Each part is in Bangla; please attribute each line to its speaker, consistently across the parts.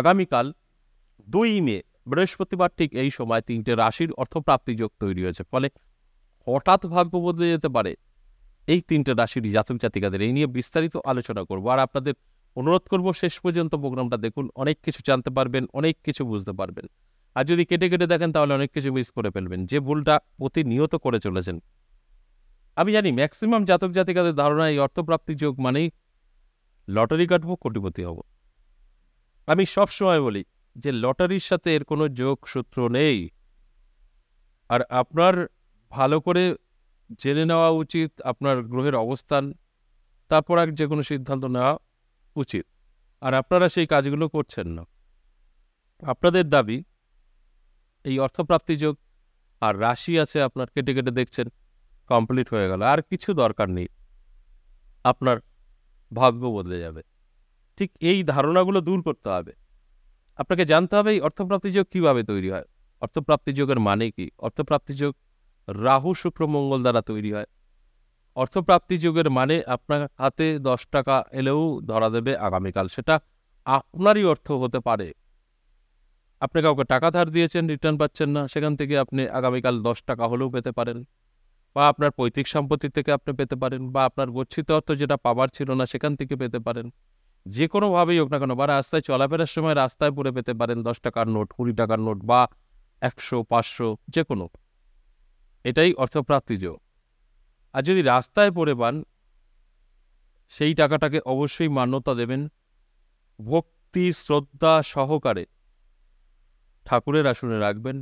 Speaker 1: আগামীকাল দুই মে বৃহস্পতিবার ঠিক এই সময় তিনটে রাশির অর্থপ্রাপ্তি যোগ তৈরি হয়েছে ফলে হঠাৎ ভাগ্য বদলে যেতে পারে এই তিনটে রাশিরই জাতক জাতিকাদের এই নিয়ে বিস্তারিত আলোচনা করব আর আপনাদের অনুরোধ করব শেষ পর্যন্ত প্রোগ্রামটা দেখুন অনেক কিছু জানতে পারবেন অনেক কিছু বুঝতে পারবেন আর যদি কেটে কেটে দেখেন তাহলে অনেক কিছু মিস করে ফেলবেন যে ভুলটা প্রতিনিয়ত করে চলেছেন আমি জানি ম্যাক্সিমাম জাতক জাতিকাদের ধারণা এই অর্থপ্রাপ্তি যোগ মানেই লটারি কাটবো কোটিপতি হব আমি সব সময় বলি যে লটারির সাথে এর কোনো যোগসূত্র নেই আর আপনার ভালো করে জেনে নেওয়া উচিত আপনার গ্রহের অবস্থান তারপর আর যে কোনো সিদ্ধান্ত নেওয়া উচিত আর আপনারা সেই কাজগুলো করছেন না আপনাদের দাবি এই অর্থপ্রাপ্তি যোগ আর রাশি আছে আপনার কেটে কেটে দেখছেন কমপ্লিট হয়ে গেল আর কিছু দরকার নেই আপনার ভাগ্য বদলে যাবে ঠিক এই ধারণাগুলো দূর করতে হবে আপনাকে জানতে হবে এই অর্থপ্রাপ্তিযোগ কীভাবে তৈরি হয় অর্থপ্রাপ্তিযোগের মানে কি অর্থপ্রাপ্তিযোগ রাহু শুক্র মঙ্গল দ্বারা তৈরি হয় অর্থপ্রাপ্তিযোগের মানে আপনার হাতে দশ টাকা এলেও ধরা দেবে আগামীকাল সেটা আপনারই অর্থ হতে পারে আপনি কাউকে টাকা ধার দিয়েছেন রিটার্ন পাচ্ছেন না সেখান থেকে আপনি আগামীকাল দশ টাকা হলেও পেতে পারেন বা আপনার পৈতৃক সম্পত্তি থেকে আপনি পেতে পারেন বা আপনার গচ্ছিত অর্থ যেটা পাবার ছিল না সেখান থেকে পেতে পারেন যে কোনোভাবেই হোক না কেন বা রাস্তায় চলাফেরার সময় রাস্তায় পড়ে পেতে পারেন দশ টাকার নোট কুড়ি টাকার নোট বা একশো পাঁচশো যে কোনো এটাই অর্থপ্রাপ্তিজ যোগ আর যদি রাস্তায় পড়ে পান সেই টাকাটাকে অবশ্যই মান্যতা দেবেন ভক্তি শ্রদ্ধা সহকারে ঠাকুরের আসনে রাখবেন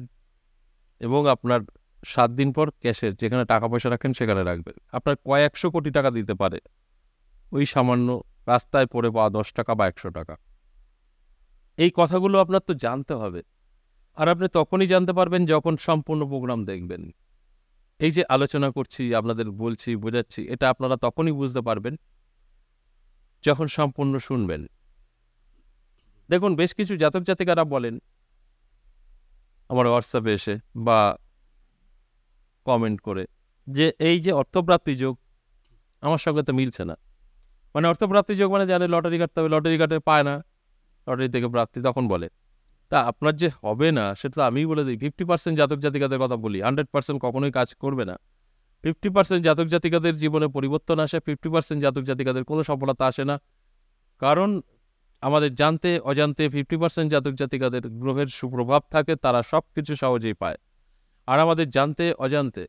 Speaker 1: এবং আপনার সাত দিন পর ক্যাশে যেখানে টাকা পয়সা রাখেন সেখানে রাখবেন আপনার কয়েকশো কোটি টাকা দিতে পারে ওই সামান্য রাস্তায় পড়ে পাওয়া দশ টাকা বা একশো টাকা এই কথাগুলো আপনার তো জানতে হবে আর আপনি তখনই জানতে পারবেন যখন সম্পূর্ণ প্রোগ্রাম দেখবেন এই যে আলোচনা করছি আপনাদের বলছি বোঝাচ্ছি এটা আপনারা তখনই বুঝতে পারবেন যখন সম্পূর্ণ শুনবেন দেখুন বেশ কিছু জাতক জাতিকারা বলেন আমার হোয়াটসঅ্যাপে এসে বা কমেন্ট করে যে এই যে অর্থপ্রাপ্তি যোগ আমার সঙ্গে তো মিলছে না মানে অর্থপ্রাপ্তি যোগ মানে জানে লটারি কাটতে হবে লটারি কাটে পায় না লটারি থেকে প্রাপ্তি তখন বলে তা আপনার যে হবে না সেটা তো আমিই বলে দিই ফিফটি পার্সেন্ট জাতক জাতিকাদের কথা বলি হান্ড্রেড পার্সেন্ট কখনোই কাজ করবে না ফিফটি পার্সেন্ট জাতক জাতিকাদের জীবনে পরিবর্তন আসে ফিফটি পার্সেন্ট জাতক জাতিকাদের কোনো সফলতা আসে না কারণ আমাদের জানতে অজান্তে ফিফটি পার্সেন্ট জাতক জাতিকাদের গ্রহের সুপ্রভাব থাকে তারা সব কিছু সহজেই পায় আর আমাদের জানতে অজান্তে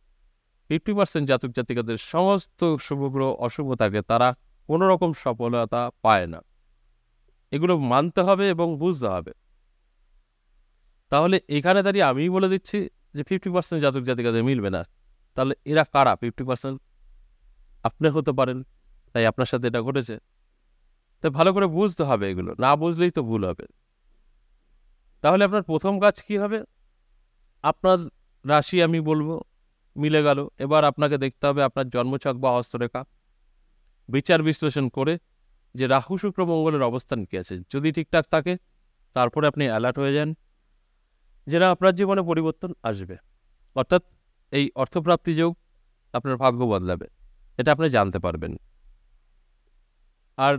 Speaker 1: ফিফটি পার্সেন্ট জাতক জাতিকাদের সমস্ত শুভগ্রহ অশুভ থাকে তারা কোনো রকম সফলতা পায় না এগুলো মানতে হবে এবং বুঝতে হবে তাহলে এখানে দাঁড়িয়ে আমি বলে দিচ্ছি যে ফিফটি পার্সেন্ট জাতক জাতিকাদের মিলবে না তাহলে এরা কারা ফিফটি পার্সেন্ট আপনি হতে পারেন তাই আপনার সাথে এটা ঘটেছে তাই ভালো করে বুঝতে হবে এগুলো না বুঝলেই তো ভুল হবে তাহলে আপনার প্রথম কাজ কি হবে আপনার রাশি আমি বলবো মিলে গেল এবার আপনাকে দেখতে হবে আপনার জন্মছক বা হস্তরেখা বিচার বিশ্লেষণ করে যে রাহু শুক্র মঙ্গলের অবস্থান কী আছে যদি ঠিকঠাক থাকে তারপরে আপনি অ্যালার্ট হয়ে যান যেটা আপনার জীবনে পরিবর্তন আসবে অর্থাৎ এই অর্থপ্রাপ্তি যোগ আপনার ভাগ্য বদলাবে এটা আপনি জানতে পারবেন আর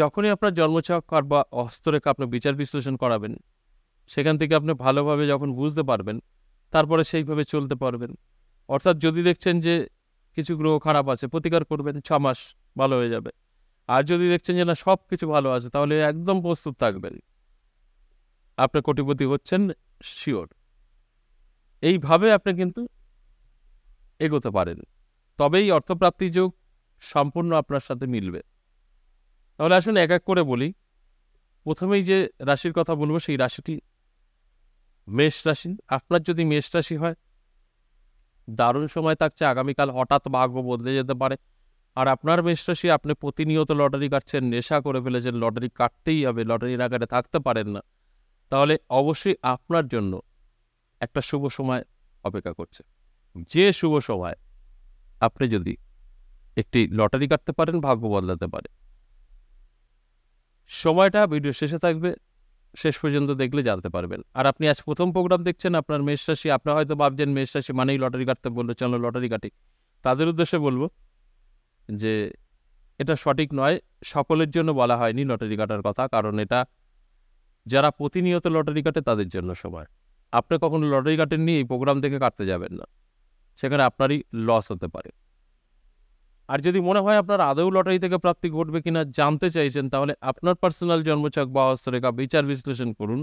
Speaker 1: যখনই আপনার জন্মছক আর বা অস্তরেখা আপনি বিচার বিশ্লেষণ করাবেন সেখান থেকে আপনি ভালোভাবে যখন বুঝতে পারবেন তারপরে সেইভাবে চলতে পারবেন অর্থাৎ যদি দেখছেন যে কিছু গ্রহ খারাপ আছে প্রতিকার করবেন ছ মাস ভালো হয়ে যাবে আর যদি দেখছেন যে না সব কিছু ভালো আছে তাহলে একদম প্রস্তুত থাকবেন আপনার কোটিপতি হচ্ছেন শিওর এইভাবে আপনি কিন্তু এগোতে পারেন তবেই অর্থপ্রাপ্তি যোগ সম্পূর্ণ আপনার সাথে মিলবে তাহলে আসুন এক এক করে বলি প্রথমেই যে রাশির কথা বলবো সেই রাশিটি মেষ রাশি আপনার যদি মেষ রাশি হয় দারুণ সময় থাকছে আগামীকাল হঠাৎ ভাগ্য বদলে যেতে পারে আর আপনার মেষরাশি আপনি প্রতিনিয়ত লটারি কাটছেন নেশা করে ফেলেছেন লটারি কাটতেই হবে লটারি না কাটে থাকতে পারেন না তাহলে অবশ্যই আপনার জন্য একটা শুভ সময় অপেক্ষা করছে যে শুভ সময় আপনি যদি একটি লটারি কাটতে পারেন ভাগ্য বদলাতে পারে সময়টা ভিডিও শেষে থাকবে শেষ পর্যন্ত দেখলে জানতে পারবেন আর আপনি আজ প্রথম প্রোগ্রাম দেখছেন আপনার মেষরাশি আপনার হয়তো ভাবছেন মেষরাশি মানেই লটারি কাটতে বললো চলো লটারি কাটি তাদের উদ্দেশ্যে বলবো যে এটা সঠিক নয় সকলের জন্য বলা হয়নি লটারি কাটার কথা কারণ এটা যারা প্রতিনিয়ত লটারি কাটে তাদের জন্য সময় আপনি কখনো লটারি কাটেননি এই প্রোগ্রাম থেকে কাটতে যাবেন না সেখানে আপনারই লস হতে পারে আর যদি মনে হয় আপনার আদৌ লটারি থেকে প্রাপ্তি ঘটবে কিনা জানতে চাইছেন তাহলে আপনার পার্সোনাল জন্মচক বা অস্ত্রেখা বিচার বিশ্লেষণ করুন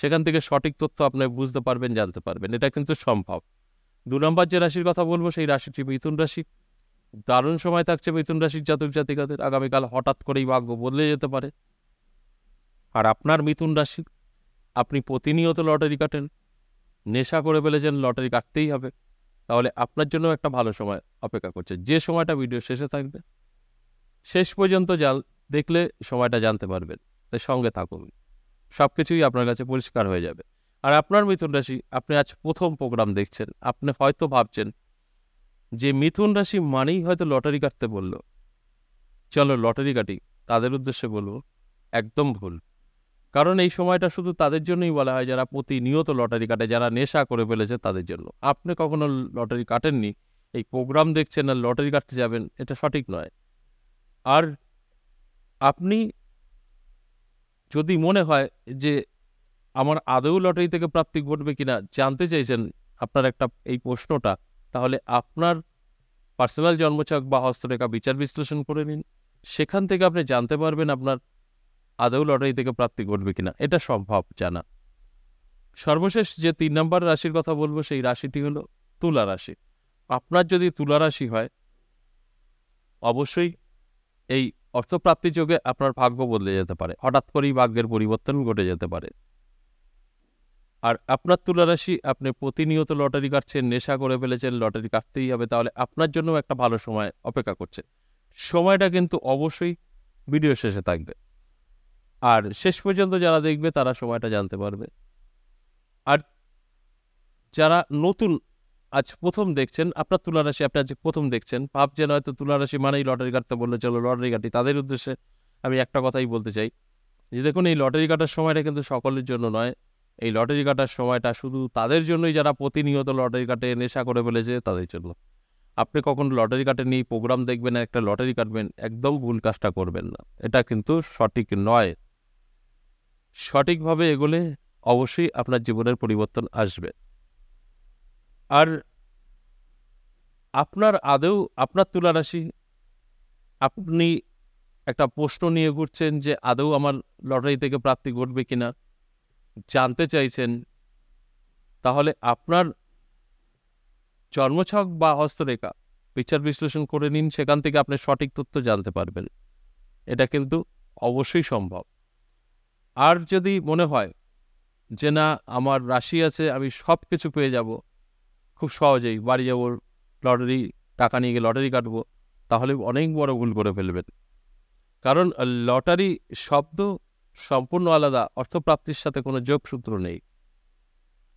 Speaker 1: সেখান থেকে সঠিক তথ্য আপনি বুঝতে পারবেন জানতে পারবেন এটা কিন্তু সম্ভব দু নম্বর যে রাশির কথা বলবো সেই রাশিটি মিথুন রাশি দারুণ সময় থাকছে মিথুন রাশির জাতক জাতিকাদের আগামীকাল হঠাৎ করেই ভাগ্য বদলে যেতে পারে আর আপনার মিথুন রাশি আপনি প্রতিনিয়ত লটারি কাটেন নেশা করে ফেলেছেন লটারি কাটতেই হবে তাহলে আপনার জন্য একটা ভালো সময় অপেক্ষা করছে যে সময়টা ভিডিও শেষে থাকবে শেষ পর্যন্ত জাল দেখলে সময়টা জানতে পারবেন তাই সঙ্গে থাকুন সব কিছুই আপনার কাছে পরিষ্কার হয়ে যাবে আর আপনার মিথুন রাশি আপনি আজ প্রথম প্রোগ্রাম দেখছেন আপনি হয়তো ভাবছেন যে মিথুন রাশি মানেই হয়তো লটারি কাটতে বলল চলো লটারি কাটি তাদের উদ্দেশ্যে বলব একদম ভুল কারণ এই সময়টা শুধু তাদের জন্যই বলা হয় যারা প্রতিনিয়ত লটারি কাটে যারা নেশা করে ফেলেছে তাদের জন্য আপনি কখনো লটারি কাটেননি এই প্রোগ্রাম দেখছেন না লটারি কাটতে যাবেন এটা সঠিক নয় আর আপনি যদি মনে হয় যে আমার আদৌ লটারি থেকে প্রাপ্তি ঘটবে কিনা জানতে চাইছেন আপনার একটা এই প্রশ্নটা তাহলে আপনার পার্সোনাল জন্মছক বা হস্তরেখা বিচার বিশ্লেষণ করে নিন সেখান থেকে আপনি জানতে পারবেন আপনার আদৌ লটারি থেকে প্রাপ্তি ঘটবে কিনা এটা সম্ভব জানা সর্বশেষ যে তিন নম্বর রাশির কথা বলবো সেই রাশিটি হলো তুলা রাশি আপনার যদি তুলা রাশি হয় অবশ্যই এই অর্থপ্রাপ্তি যোগে আপনার ভাগ্য বদলে যেতে পারে হঠাৎ করেই ভাগ্যের পরিবর্তন ঘটে যেতে পারে আর আপনার তুলারাশি আপনি প্রতিনিয়ত লটারি কাটছেন নেশা করে ফেলেছেন লটারি কাটতেই হবে তাহলে আপনার জন্য একটা ভালো সময় অপেক্ষা করছে সময়টা কিন্তু অবশ্যই ভিডিও শেষে থাকবে আর শেষ পর্যন্ত যারা দেখবে তারা সময়টা জানতে পারবে আর যারা নতুন আজ প্রথম দেখছেন আপনার তুলারাশি আপনি আজ প্রথম দেখছেন ভাবছেন হয়তো তুলারাশি মানেই লটারি কাটতে বললে চলো লটারি কাটি তাদের উদ্দেশ্যে আমি একটা কথাই বলতে চাই যে দেখুন এই লটারি কাটার সময়টা কিন্তু সকলের জন্য নয় এই লটারি কাটার সময়টা শুধু তাদের জন্যই যারা প্রতিনিয়ত লটারি কাটে নেশা করে ফেলেছে তাদের জন্য আপনি কখন লটারি কাটেনি প্রোগ্রাম দেখবেন একটা লটারি কাটবেন একদম ভুল কাজটা করবেন না এটা কিন্তু সঠিক নয় সঠিকভাবে এগোলে অবশ্যই আপনার জীবনের পরিবর্তন আসবে আর আপনার আদেও আপনার তুলারাশি আপনি একটা প্রশ্ন নিয়ে ঘুরছেন যে আদৌ আমার লটারি থেকে প্রাপ্তি ঘটবে কিনা জানতে চাইছেন তাহলে আপনার জন্মছক বা হস্তরেখা বিচার বিশ্লেষণ করে নিন সেখান থেকে আপনি সঠিক তথ্য জানতে পারবেন এটা কিন্তু অবশ্যই সম্ভব আর যদি মনে হয় যে না আমার রাশি আছে আমি সব কিছু পেয়ে যাব খুব সহজেই বাড়ি যাব লটারি টাকা নিয়ে গিয়ে লটারি কাটব তাহলে অনেক বড় ভুল করে ফেলবেন কারণ লটারি শব্দ সম্পূর্ণ আলাদা অর্থপ্রাপ্তির সাথে কোনো যোগসূত্র নেই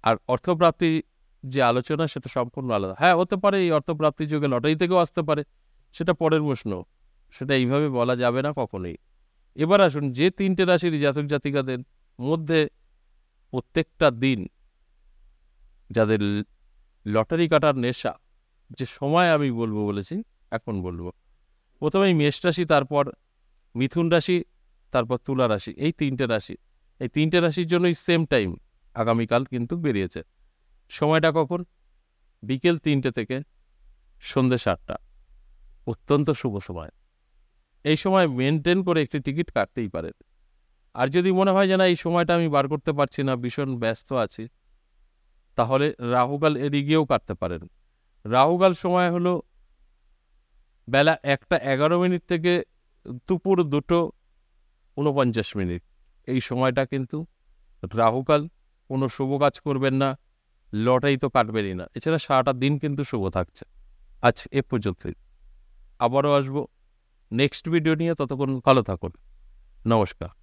Speaker 1: আর অর্থপ্রাপ্তি যে আলোচনা সেটা সম্পূর্ণ আলাদা হ্যাঁ হতে পারে এই অর্থপ্রাপ্তি যুগে লটারি থেকেও আসতে পারে সেটা পরের প্রশ্ন সেটা এইভাবে বলা যাবে না কখনোই এবার আসুন যে তিনটে রাশির জাতক জাতিকাদের মধ্যে প্রত্যেকটা দিন যাদের লটারি কাটার নেশা যে সময় আমি বলবো বলেছি এখন বলবো প্রথমেই মেষ রাশি তারপর মিথুন রাশি তারপর তুলা রাশি এই তিনটে রাশি এই তিনটে রাশির জন্যই সেম টাইম আগামীকাল কিন্তু বেরিয়েছে সময়টা কখন বিকেল তিনটে থেকে সন্ধ্যে সাতটা অত্যন্ত শুভ সময় এই সময় মেনটেন করে একটি টিকিট কাটতেই পারেন আর যদি মনে হয় যে না এই সময়টা আমি বার করতে পারছি না ভীষণ ব্যস্ত আছি তাহলে রাহুকাল এড়িয়ে গিয়েও কাটতে পারেন রাহুকাল সময় হলো বেলা একটা এগারো মিনিট থেকে দুপুর দুটো উনপঞ্চাশ মিনিট এই সময়টা কিন্তু রাহুকাল কোনো শুভ কাজ করবেন না লটাই তো কাটবেনই না এছাড়া সারাটা দিন কিন্তু শুভ থাকছে আজ এ পর্যন্তই আবারও আসবো নেক্সট ভিডিও নিয়ে ততক্ষণ ভালো থাকুন নমস্কার